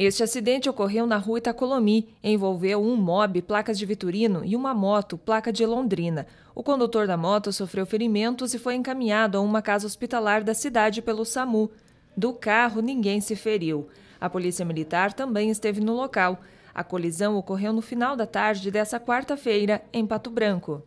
Este acidente ocorreu na rua Itacolomi, envolveu um mob, placas de Vitorino, e uma moto, placa de Londrina. O condutor da moto sofreu ferimentos e foi encaminhado a uma casa hospitalar da cidade pelo SAMU. Do carro, ninguém se feriu. A Polícia Militar também esteve no local. A colisão ocorreu no final da tarde dessa quarta-feira, em Pato Branco.